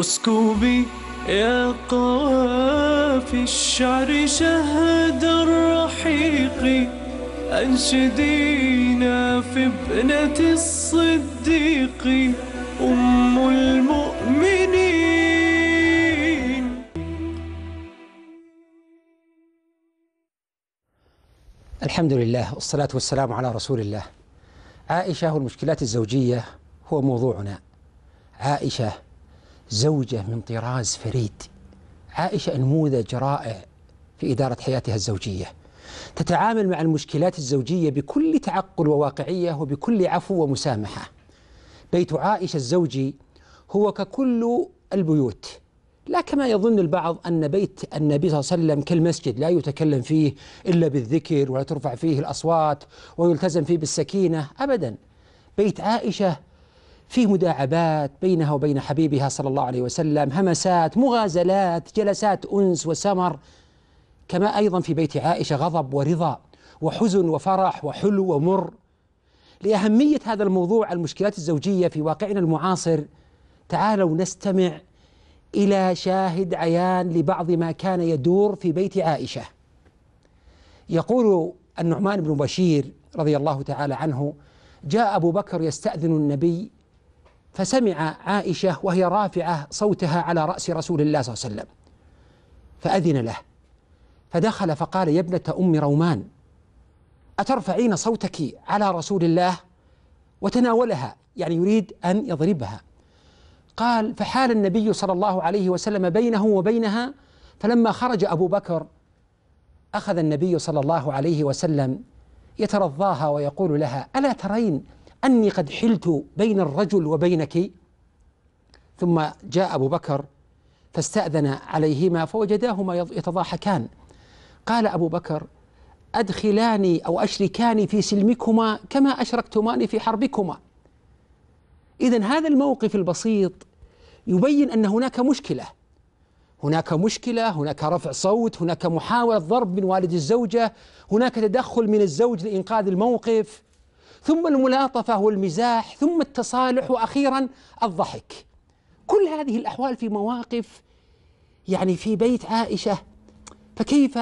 أسكوبي يا قوافي الشعر شهد الرحيق أنشدينا في ابنة الصديق أم المؤمنين الحمد لله والصلاة والسلام على رسول الله عائشة والمشكلات الزوجية هو موضوعنا عائشة زوجة من طراز فريد عائشة نموذج رائع في إدارة حياتها الزوجية تتعامل مع المشكلات الزوجية بكل تعقل وواقعية وبكل عفو ومسامحة بيت عائشة الزوجي هو ككل البيوت لا كما يظن البعض أن بيت النبي صلى الله عليه وسلم كالمسجد لا يتكلم فيه إلا بالذكر ولا ترفع فيه الأصوات ويلتزم فيه بالسكينة أبدا بيت عائشة فيه مداعبات بينها وبين حبيبها صلى الله عليه وسلم همسات مغازلات جلسات أنس وسمر كما أيضا في بيت عائشة غضب ورضا وحزن وفرح وحلو ومر لأهمية هذا الموضوع المشكلات الزوجية في واقعنا المعاصر تعالوا نستمع إلى شاهد عيان لبعض ما كان يدور في بيت عائشة يقول النعمان بن بشير رضي الله تعالى عنه جاء أبو بكر يستأذن النبي فسمع عائشة وهي رافعة صوتها على رأس رسول الله صلى الله عليه وسلم فأذن له فدخل فقال يا ابنة أم رومان أترفعين صوتك على رسول الله وتناولها يعني يريد أن يضربها قال فحال النبي صلى الله عليه وسلم بينه وبينها فلما خرج أبو بكر أخذ النبي صلى الله عليه وسلم يترضاها ويقول لها ألا ترين أني قد حلت بين الرجل وبينك ثم جاء أبو بكر فاستأذن عليهما فوجداهما يتضاحكان قال أبو بكر أدخلاني أو أشركاني في سلمكما كما أشركتماني في حربكما إذا هذا الموقف البسيط يبين أن هناك مشكلة هناك مشكلة هناك رفع صوت هناك محاولة ضرب من والد الزوجة هناك تدخل من الزوج لإنقاذ الموقف ثم الملاطفة والمزاح ثم التصالح وأخيرا الضحك كل هذه الأحوال في مواقف يعني في بيت عائشة فكيف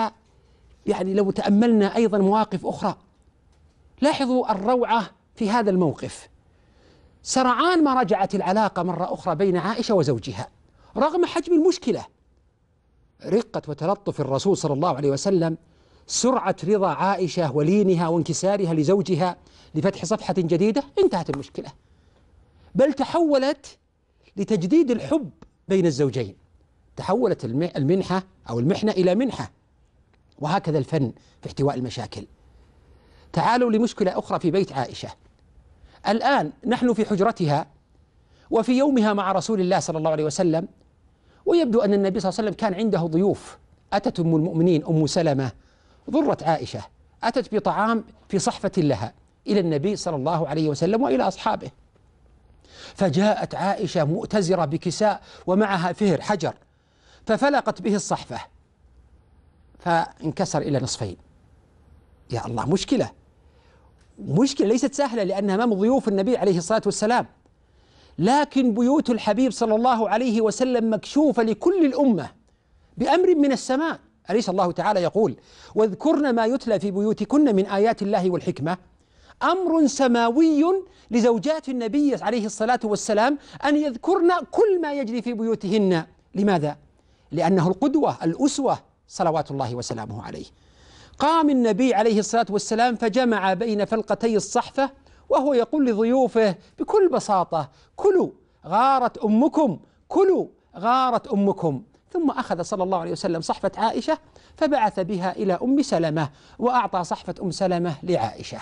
يعني لو تأملنا أيضا مواقف أخرى لاحظوا الروعة في هذا الموقف سرعان ما رجعت العلاقة مرة أخرى بين عائشة وزوجها رغم حجم المشكلة رقة وتلطف الرسول صلى الله عليه وسلم سرعة رضا عائشة ولينها وانكسارها لزوجها لفتح صفحة جديدة انتهت المشكلة بل تحولت لتجديد الحب بين الزوجين تحولت المنحة أو المحنة إلى منحة وهكذا الفن في احتواء المشاكل تعالوا لمشكلة أخرى في بيت عائشة الآن نحن في حجرتها وفي يومها مع رسول الله صلى الله عليه وسلم ويبدو أن النبي صلى الله عليه وسلم كان عنده ضيوف أتت أم المؤمنين أم سلمة ضرت عائشة أتت بطعام في صحفة لها إلى النبي صلى الله عليه وسلم وإلى أصحابه فجاءت عائشة مؤتزرة بكساء ومعها فهر حجر ففلقت به الصحفة فانكسر إلى نصفين يا الله مشكلة مشكلة ليست سهلة لأنها أمام ضيوف النبي عليه الصلاة والسلام لكن بيوت الحبيب صلى الله عليه وسلم مكشوفة لكل الأمة بأمر من السماء أليس الله تعالى يقول واذكرن ما يتلى في بيوتكن من آيات الله والحكمة أمر سماوي لزوجات النبي عليه الصلاة والسلام أن يذكرن كل ما يجري في بيوتهن لماذا؟ لأنه القدوة الأسوة صلوات الله وسلامه عليه قام النبي عليه الصلاة والسلام فجمع بين فلقتي الصحفة وهو يقول لضيوفه بكل بساطة كلوا غارت أمكم كلوا غارت أمكم ثم أخذ صلى الله عليه وسلم صحفة عائشة فبعث بها إلى أم سلمة وأعطى صحفة أم سلمة لعائشة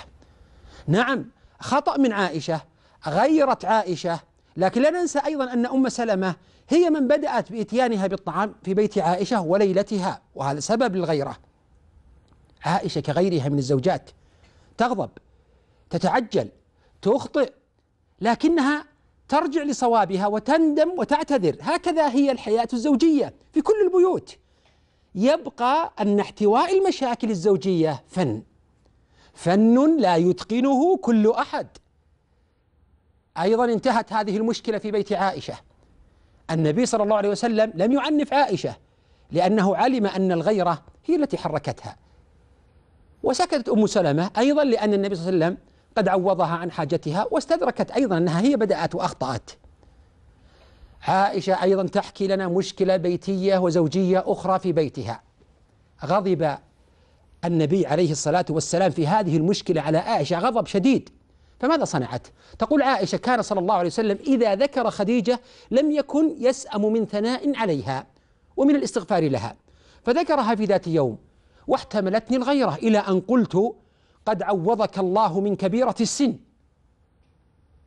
نعم خطأ من عائشة غيرت عائشة لكن لا ننسى أيضا أن أم سلمة هي من بدأت بإتيانها بالطعام في بيت عائشة وليلتها وهذا سبب الغيرة عائشة كغيرها من الزوجات تغضب تتعجل تخطئ لكنها ترجع لصوابها وتندم وتعتذر هكذا هي الحياة الزوجية في كل البيوت يبقى أن احتواء المشاكل الزوجية فن فن لا يتقنه كل أحد أيضا انتهت هذه المشكلة في بيت عائشة النبي صلى الله عليه وسلم لم يعنف عائشة لأنه علم أن الغيرة هي التي حركتها وسكتت أم سلمة أيضا لأن النبي صلى الله عليه وسلم قد عوضها عن حاجتها واستدركت أيضا أنها هي بدأت وأخطأت عائشة أيضا تحكي لنا مشكلة بيتية وزوجية أخرى في بيتها غضب النبي عليه الصلاة والسلام في هذه المشكلة على عائشة غضب شديد فماذا صنعت؟ تقول عائشة كان صلى الله عليه وسلم إذا ذكر خديجة لم يكن يسأم من ثناء عليها ومن الاستغفار لها فذكرها في ذات يوم واحتملتني الغيرة إلى أن قلت قد عوضك الله من كبيرة السن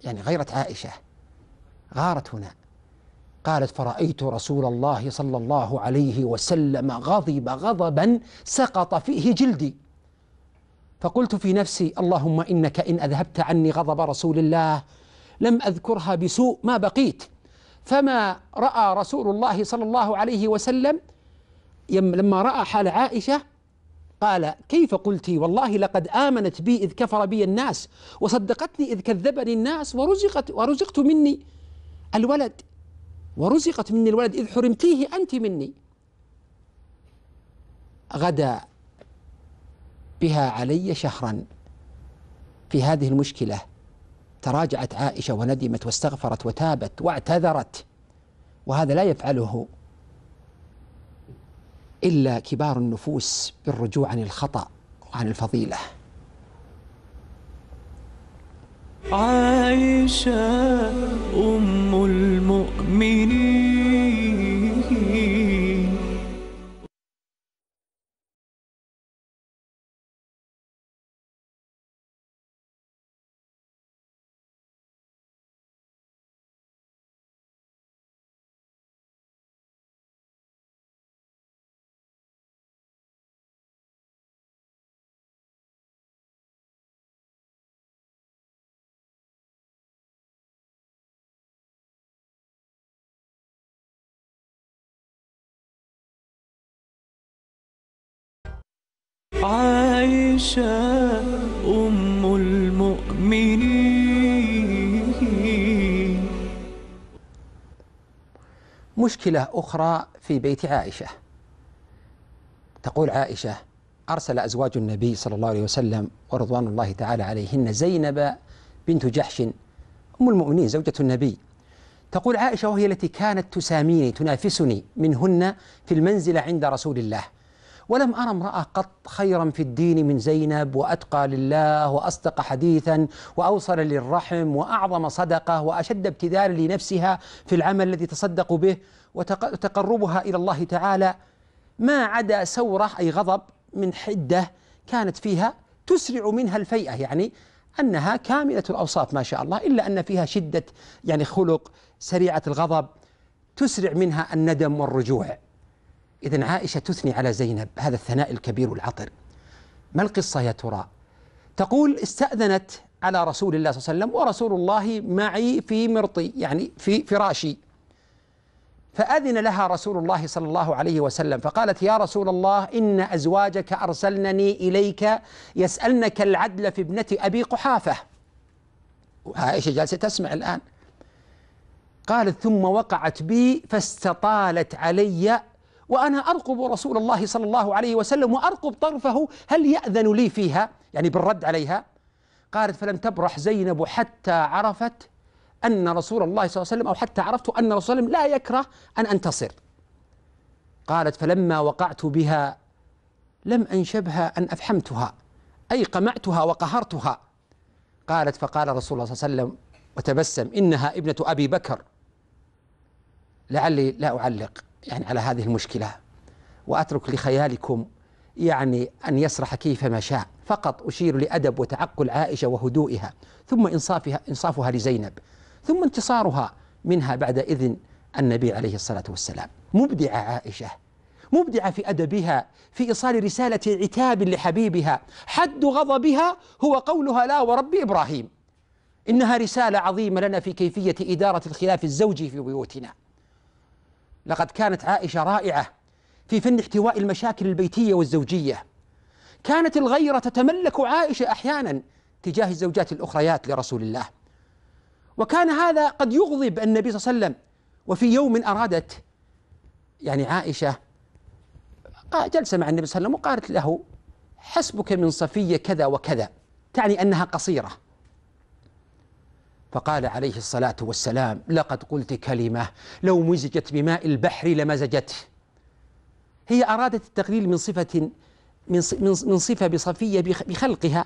يعني غيرت عائشة غارت هنا قالت فرأيت رسول الله صلى الله عليه وسلم غضب غضبا سقط فيه جلدي فقلت في نفسي اللهم إنك إن أذهبت عني غضب رسول الله لم أذكرها بسوء ما بقيت فما رأى رسول الله صلى الله عليه وسلم لما رأى حال عائشة قال كيف قلت والله لقد آمنت بي إذ كفر بي الناس وصدقتني إذ كذبني الناس ورزقت ورزقت مني الولد ورزقت مني الولد إذ حرمتيه أنت مني غدا بها علي شهرا في هذه المشكلة تراجعت عائشة وندمت واستغفرت وتابت واعتذرت وهذا لا يفعله إلا كبار النفوس بالرجوع عن الخطأ وعن الفضيلة عائشة أم المؤمنين عائشة أم المؤمنين مشكلة أخرى في بيت عائشة تقول عائشة أرسل أزواج النبي صلى الله عليه وسلم ورضوان الله تعالى عليهن زينب بنت جحش أم المؤمنين زوجة النبي تقول عائشة وهي التي كانت تساميني تنافسني منهن في المنزل عند رسول الله ولم أرى امرأة قط خيرا في الدين من زينب وأتقى لله وأصدق حديثا وأوصل للرحم وأعظم صدقة وأشد ابتذالا لنفسها في العمل الذي تصدق به وتقربها إلى الله تعالى ما عدا سورة أي غضب من حدة كانت فيها تسرع منها الفيئة يعني أنها كاملة الأوصاف ما شاء الله إلا أن فيها شدة يعني خلق سريعة الغضب تسرع منها الندم والرجوع إذا عائشة تثني على زينب هذا الثناء الكبير العطر ما القصة يا ترى تقول استأذنت على رسول الله صلى الله عليه وسلم ورسول الله معي في مرطي يعني في فراشي فأذن لها رسول الله صلى الله عليه وسلم فقالت يا رسول الله إن أزواجك أرسلنني إليك يسألنك العدل في ابنة أبي قحافة وعائشة جالسة تسمع الآن قالت ثم وقعت بي فاستطالت علي وأنا أرقب رسول الله صلى الله عليه وسلم وأرقب طرفه هل يأذن لي فيها يعني بالرد عليها قالت فلم تبرح زينب حتى عرفت أن رسول الله صلى الله عليه وسلم أو حتى عرفت أن رسول الله لا يكره أن أنتصر قالت فلما وقعت بها لم أنشبها أن أفحمتها أي قمعتها وقهرتها قالت فقال رسول الله صلى الله عليه وسلم وتبسم إنها ابنة أبي بكر لعلي لا أعلق يعني على هذه المشكلة وأترك لخيالكم يعني أن يسرح كيفما شاء فقط أشير لأدب وتعقل عائشة وهدوئها ثم إنصافها, إنصافها لزينب ثم انتصارها منها بعد إذن النبي عليه الصلاة والسلام مبدعة عائشة مبدعة في أدبها في إيصال رسالة عتاب لحبيبها حد غضبها هو قولها لا ورب إبراهيم إنها رسالة عظيمة لنا في كيفية إدارة الخلاف الزوجي في بيوتنا لقد كانت عائشة رائعة في فن احتواء المشاكل البيتية والزوجية كانت الغيرة تتملك عائشة أحيانا تجاه الزوجات الأخريات لرسول الله وكان هذا قد يغضب النبي صلى الله عليه وسلم وفي يوم أرادت يعني عائشة جلسة مع النبي صلى الله عليه وسلم وقالت له حسبك من صفية كذا وكذا تعني أنها قصيرة فقال عليه الصلاة والسلام لقد قلت كلمة لو مزجت بماء البحر لمزجته هي أرادت التقليل من صفة من من صفة بصفية بخلقها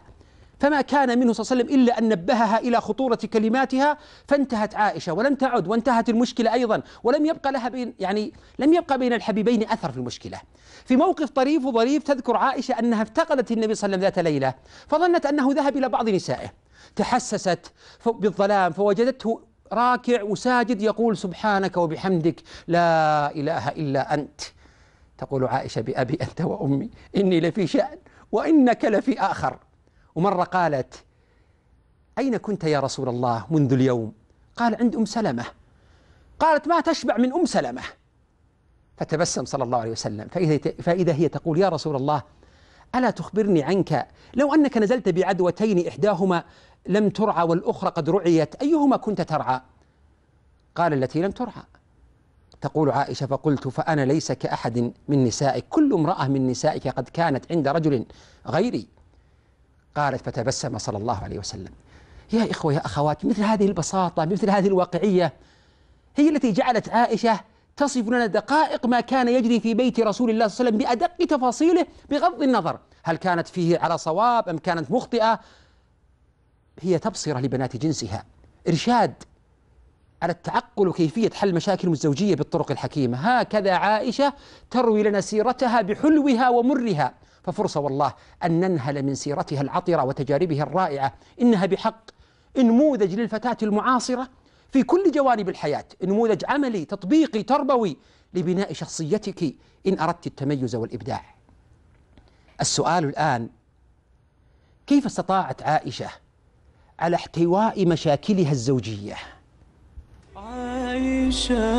فما كان منه صلى الله عليه وسلم إلا أن نبهها إلى خطورة كلماتها فانتهت عائشة ولم تعد وانتهت المشكلة أيضا ولم يبقى لها بين يعني لم يبقى بين الحبيبين أثر في المشكلة في موقف طريف وظريف تذكر عائشة أنها افتقدت النبي صلى الله عليه وسلم ذات ليلة فظنت أنه ذهب إلى بعض نسائه تحسست بالظلام فوجدته راكع وساجد يقول سبحانك وبحمدك لا اله الا انت تقول عائشه بابي انت وامي اني لفي شان وانك لفي اخر ومره قالت اين كنت يا رسول الله منذ اليوم قال عند ام سلمه قالت ما تشبع من ام سلمه فتبسم صلى الله عليه وسلم فاذا فاذا هي تقول يا رسول الله ألا تخبرني عنك لو أنك نزلت بعدوتين إحداهما لم ترعى والأخرى قد رعيت أيهما كنت ترعى قال التي لم ترعى تقول عائشة فقلت فأنا ليس كأحد من نسائك كل امرأة من نسائك قد كانت عند رجل غيري قالت فتبسم صلى الله عليه وسلم يا إخوة يا أخوات مثل هذه البساطة مثل هذه الواقعية هي التي جعلت عائشة تصف لنا دقائق ما كان يجري في بيت رسول الله صلى الله عليه وسلم بأدق تفاصيله بغض النظر هل كانت فيه على صواب أم كانت مخطئة هي تبصرة لبنات جنسها إرشاد على التعقل وكيفية حل مشاكل الزوجية بالطرق الحكيمة هكذا عائشة تروي لنا سيرتها بحلوها ومرها ففرصة والله أن ننهل من سيرتها العطرة وتجاربها الرائعة إنها بحق نموذج للفتاة المعاصرة في كل جوانب الحياة نموذج عملي تطبيقي تربوي لبناء شخصيتك إن أردت التميز والإبداع السؤال الآن كيف استطاعت عائشة على احتواء مشاكلها الزوجية عائشة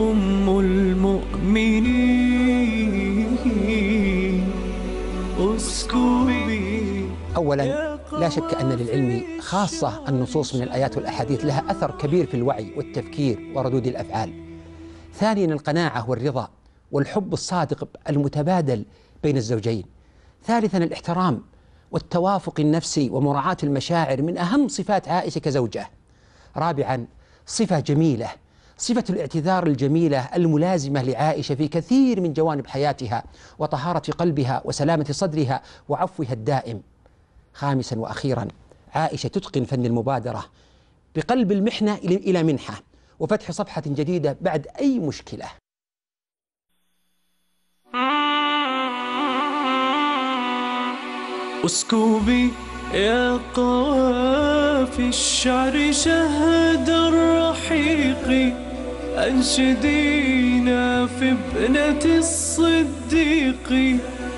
أم المؤمنين أسكبي أولا لا شك أن للعلم خاصة النصوص من الآيات والأحاديث لها أثر كبير في الوعي والتفكير وردود الأفعال ثانيا القناعة والرضا والحب الصادق المتبادل بين الزوجين ثالثا الاحترام والتوافق النفسي ومراعاة المشاعر من أهم صفات عائشة كزوجة رابعا صفة جميلة صفة الاعتذار الجميلة الملازمة لعائشة في كثير من جوانب حياتها وطهارة قلبها وسلامة صدرها وعفوها الدائم خامسا وأخيرا عائشة تتقن فن المبادرة بقلب المحنة إلى منحة وفتح صفحة جديدة بعد أي مشكلة أسكوبي يا قوافي الشعر شهد الرحيق أنشدينا في ابنة الصديق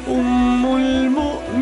أم المؤمن